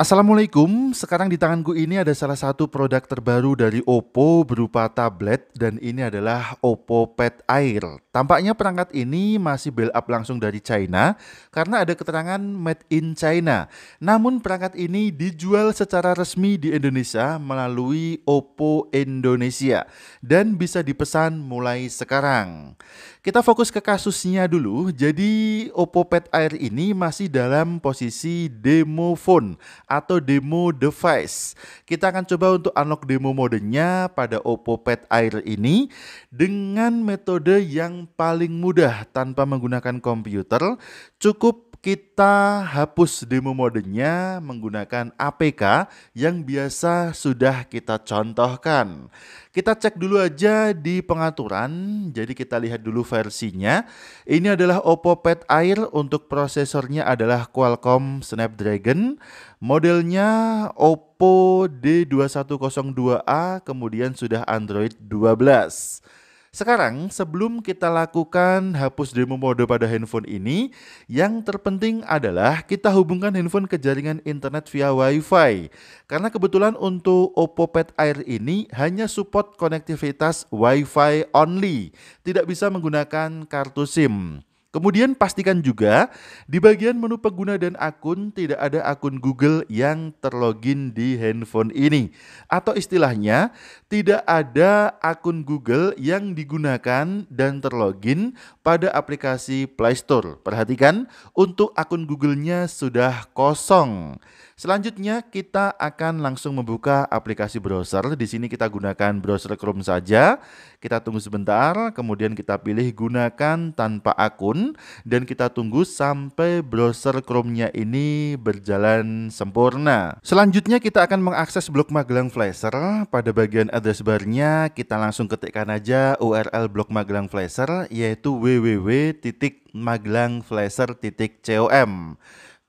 Assalamualaikum, sekarang di tanganku ini ada salah satu produk terbaru dari Oppo berupa tablet dan ini adalah Oppo Pad Air Tampaknya perangkat ini masih build up langsung dari China karena ada keterangan made in China. Namun perangkat ini dijual secara resmi di Indonesia melalui Oppo Indonesia dan bisa dipesan mulai sekarang. Kita fokus ke kasusnya dulu. Jadi Oppo Pad Air ini masih dalam posisi demo phone atau demo device. Kita akan coba untuk unlock demo modenya pada Oppo Pad Air ini dengan metode yang paling mudah tanpa menggunakan komputer, cukup kita hapus demo modenya menggunakan APK yang biasa sudah kita contohkan. Kita cek dulu aja di pengaturan, jadi kita lihat dulu versinya. Ini adalah Oppo Pad Air, untuk prosesornya adalah Qualcomm Snapdragon, modelnya Oppo D2102A, kemudian sudah Android 12. Sekarang, sebelum kita lakukan hapus demo mode pada handphone ini, yang terpenting adalah kita hubungkan handphone ke jaringan internet via WiFi Karena kebetulan untuk Oppo Pad Air ini hanya support konektivitas WiFi only, tidak bisa menggunakan kartu SIM. Kemudian pastikan juga di bagian menu pengguna dan akun tidak ada akun Google yang terlogin di handphone ini. Atau istilahnya tidak ada akun Google yang digunakan dan terlogin pada aplikasi Play Store. Perhatikan untuk akun Google-nya sudah kosong. Selanjutnya kita akan langsung membuka aplikasi browser. Di sini kita gunakan browser Chrome saja. Kita tunggu sebentar, kemudian kita pilih gunakan tanpa akun dan kita tunggu sampai browser Chrome-nya ini berjalan sempurna. Selanjutnya kita akan mengakses blog Magelang Flasher. Pada bagian address bar-nya kita langsung ketikkan aja URL blog Magelang Flasher yaitu www.magelangflasher.com.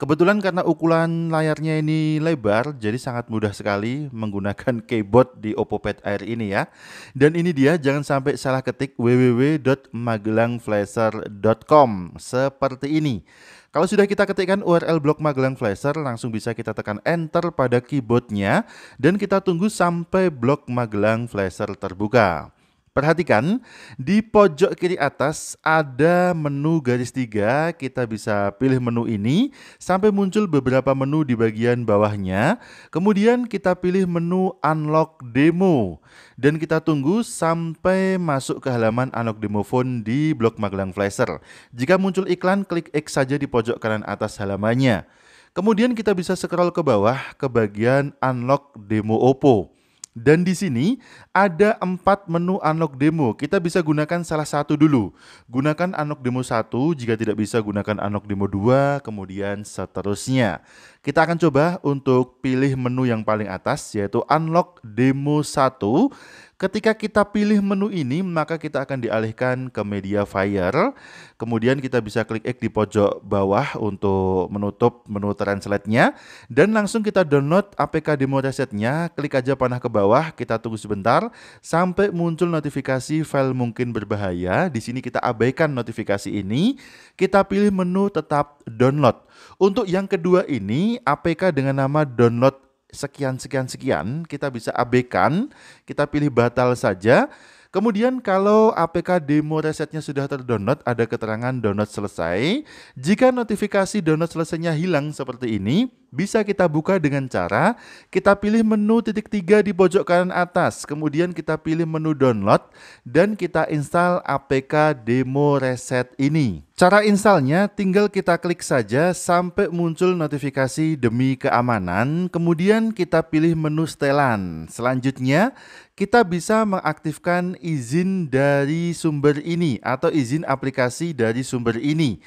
Kebetulan karena ukuran layarnya ini lebar, jadi sangat mudah sekali menggunakan keyboard di Oppo Pad Air ini ya. Dan ini dia, jangan sampai salah ketik www.magelangflasher.com seperti ini. Kalau sudah kita ketikkan URL blog Magelang Flasher, langsung bisa kita tekan enter pada keyboardnya dan kita tunggu sampai blog Magelang Flasher terbuka. Perhatikan, di pojok kiri atas ada menu garis tiga. Kita bisa pilih menu ini sampai muncul beberapa menu di bagian bawahnya. Kemudian kita pilih menu Unlock Demo. Dan kita tunggu sampai masuk ke halaman Unlock Demo Phone di blog Magelang Flasher. Jika muncul iklan, klik X saja di pojok kanan atas halamannya. Kemudian kita bisa scroll ke bawah ke bagian Unlock Demo Oppo. Dan di sini ada empat menu unlock demo. Kita bisa gunakan salah satu dulu. Gunakan unlock demo satu jika tidak bisa gunakan unlock demo dua, kemudian seterusnya. Kita akan coba untuk pilih menu yang paling atas yaitu unlock demo satu. Ketika kita pilih menu ini, maka kita akan dialihkan ke media fire. Kemudian kita bisa klik X di pojok bawah untuk menutup menu translate-nya. Dan langsung kita download APK demo resetnya. Klik aja panah ke bawah, kita tunggu sebentar. Sampai muncul notifikasi file mungkin berbahaya. Di sini kita abaikan notifikasi ini. Kita pilih menu tetap download. Untuk yang kedua ini, APK dengan nama download sekian sekian sekian, kita bisa abekan kita pilih batal saja. Kemudian kalau APK demo resetnya sudah terdownload, ada keterangan download selesai. Jika notifikasi download selesainya hilang seperti ini, bisa kita buka dengan cara kita pilih menu titik tiga di pojok kanan atas, kemudian kita pilih menu download dan kita install APK demo reset ini. Cara installnya tinggal kita klik saja sampai muncul notifikasi demi keamanan, kemudian kita pilih menu setelan. Selanjutnya kita bisa mengaktifkan izin dari sumber ini atau izin aplikasi dari sumber ini.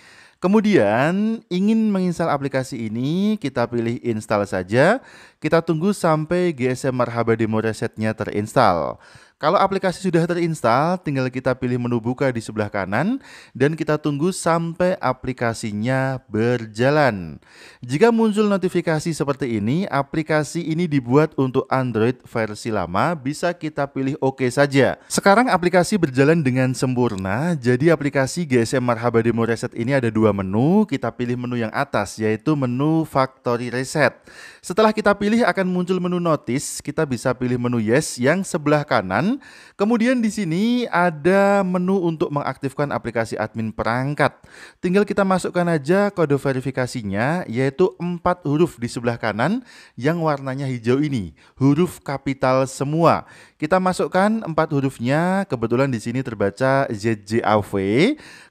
Kemudian ingin menginstal aplikasi ini, kita pilih install saja. Kita tunggu sampai GSM Marhaba Demo Resetnya terinstall. Kalau aplikasi sudah terinstall, tinggal kita pilih menu buka di sebelah kanan dan kita tunggu sampai aplikasinya berjalan. Jika muncul notifikasi seperti ini, aplikasi ini dibuat untuk Android versi lama, bisa kita pilih OK saja. Sekarang aplikasi berjalan dengan sempurna, jadi aplikasi GSM Marhaba Demo Reset ini ada dua menu, kita pilih menu yang atas yaitu menu Factory Reset. Setelah kita pilih akan muncul menu notice, kita bisa pilih menu yes yang sebelah kanan. Kemudian di sini ada menu untuk mengaktifkan aplikasi admin perangkat. Tinggal kita masukkan aja kode verifikasinya yaitu empat huruf di sebelah kanan yang warnanya hijau ini, huruf kapital semua. Kita masukkan empat hurufnya, kebetulan di sini terbaca ZJAV.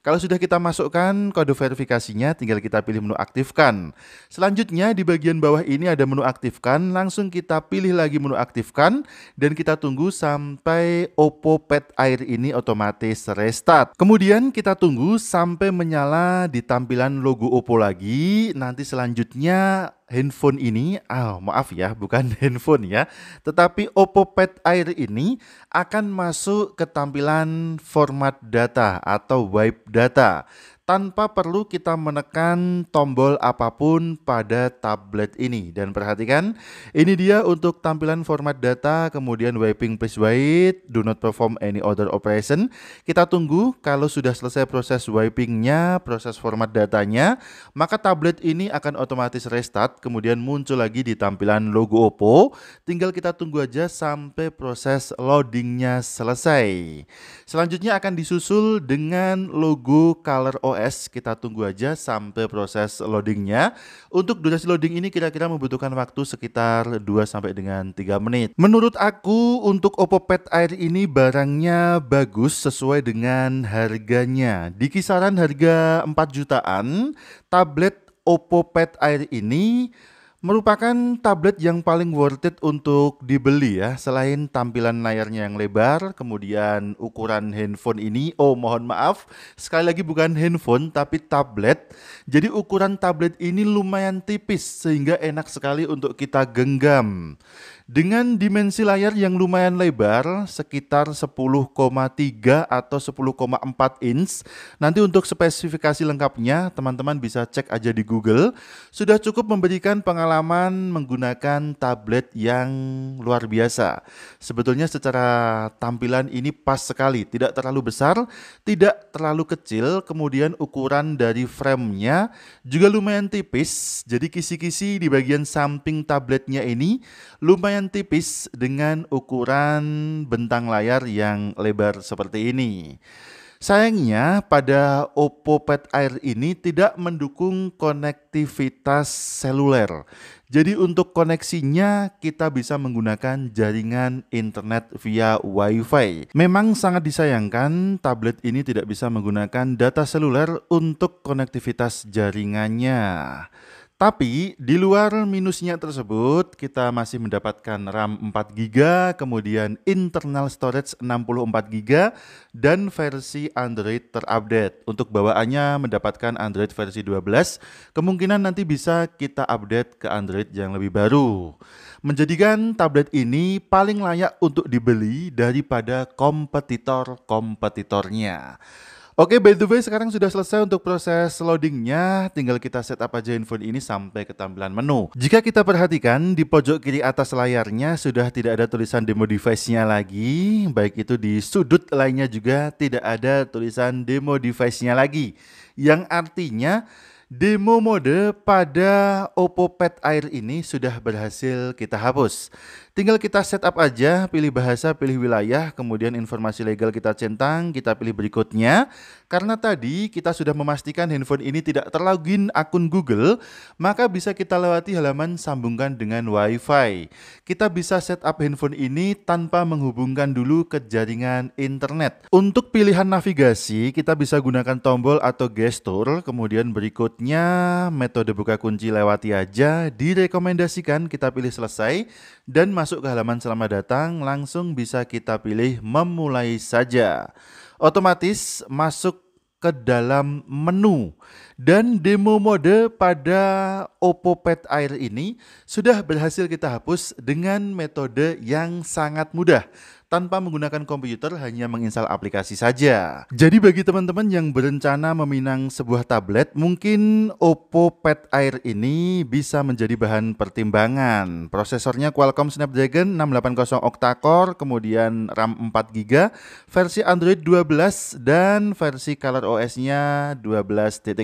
Kalau sudah kita masukkan kode verifikasinya, tinggal kita pilih menu aktifkan. Selanjutnya di bagian bawah ini ada ada menu aktifkan, langsung kita pilih lagi menu aktifkan dan kita tunggu sampai Oppo Pad Air ini otomatis restart. Kemudian kita tunggu sampai menyala di tampilan logo Oppo lagi. Nanti selanjutnya handphone ini, ah oh, maaf ya, bukan handphone ya, tetapi Oppo Pad Air ini akan masuk ke tampilan format data atau wipe data tanpa perlu kita menekan tombol apapun pada tablet ini. Dan perhatikan, ini dia untuk tampilan format data, kemudian wiping please wait, do not perform any other operation. Kita tunggu kalau sudah selesai proses wipingnya, proses format datanya, maka tablet ini akan otomatis restart, kemudian muncul lagi di tampilan logo Oppo. Tinggal kita tunggu aja sampai proses loadingnya selesai. Selanjutnya akan disusul dengan logo color OS TPS. Kita tunggu aja sampai proses loadingnya. Untuk durasi loading ini kira-kira membutuhkan waktu sekitar 2 sampai dengan 3 menit. Menurut aku untuk Oppo Pad Air ini barangnya bagus sesuai dengan harganya. Di kisaran harga 4 jutaan, tablet Oppo Pad Air ini merupakan tablet yang paling worth it untuk dibeli ya. Selain tampilan layarnya yang lebar, kemudian ukuran handphone ini, oh mohon maaf, sekali lagi bukan handphone tapi tablet. Jadi ukuran tablet ini lumayan tipis sehingga enak sekali untuk kita genggam. Dengan dimensi layar yang lumayan lebar, sekitar 10,3 atau 10,4 inch. Nanti untuk spesifikasi lengkapnya, teman-teman bisa cek aja di Google. Sudah cukup memberikan pengalaman pengalaman menggunakan tablet yang luar biasa. Sebetulnya secara tampilan ini pas sekali, tidak terlalu besar, tidak terlalu kecil, kemudian ukuran dari framenya juga lumayan tipis. Jadi kisi-kisi di bagian samping tabletnya ini lumayan tipis dengan ukuran bentang layar yang lebar seperti ini. Sayangnya pada Oppo Pad Air ini tidak mendukung konektivitas seluler. Jadi untuk koneksinya kita bisa menggunakan jaringan internet via Wi-Fi. Memang sangat disayangkan tablet ini tidak bisa menggunakan data seluler untuk konektivitas jaringannya. Tapi di luar minusnya tersebut, kita masih mendapatkan RAM 4 GB, kemudian internal storage 64 GB dan versi Android terupdate. Untuk bawaannya mendapatkan Android versi 12, kemungkinan nanti bisa kita update ke Android yang lebih baru. Menjadikan tablet ini paling layak untuk dibeli daripada kompetitor-kompetitornya. Oke, okay, by the way sekarang sudah selesai untuk proses loadingnya. Tinggal kita setup aja handphone ini sampai ke tampilan menu. Jika kita perhatikan, di pojok kiri atas layarnya sudah tidak ada tulisan demo device-nya lagi. Baik itu di sudut lainnya juga tidak ada tulisan demo device-nya lagi. Yang artinya demo mode pada Oppo Pad Air ini sudah berhasil kita hapus. Tinggal kita setup aja, pilih bahasa, pilih wilayah, kemudian informasi legal kita centang, kita pilih berikutnya. Karena tadi kita sudah memastikan handphone ini tidak terlogin akun Google, maka bisa kita lewati halaman sambungkan dengan WiFi. Kita bisa setup handphone ini tanpa menghubungkan dulu ke jaringan internet. Untuk pilihan navigasi, kita bisa gunakan tombol atau gestur, kemudian berikutnya metode buka kunci lewati aja, direkomendasikan kita pilih selesai, dan masuk ke halaman selamat datang, langsung bisa kita pilih memulai saja. Otomatis masuk ke dalam menu. Dan demo mode pada Oppo Pad Air ini sudah berhasil kita hapus dengan metode yang sangat mudah tanpa menggunakan komputer hanya menginstal aplikasi saja. Jadi bagi teman-teman yang berencana meminang sebuah tablet, mungkin Oppo Pad Air ini bisa menjadi bahan pertimbangan. Prosesornya Qualcomm Snapdragon 680 octa-core, kemudian RAM 4 GB, versi Android 12 dan versi color OS-nya 12.1.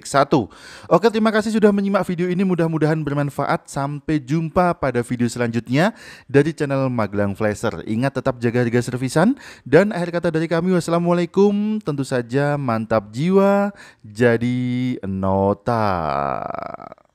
Oke, terima kasih sudah menyimak video ini. Mudah-mudahan bermanfaat. Sampai jumpa pada video selanjutnya dari channel Magelang Flasher. Ingat tetap jaga harga keluarga servisan. Dan akhir kata dari kami, wassalamualaikum. Tentu saja mantap jiwa, jadi nota.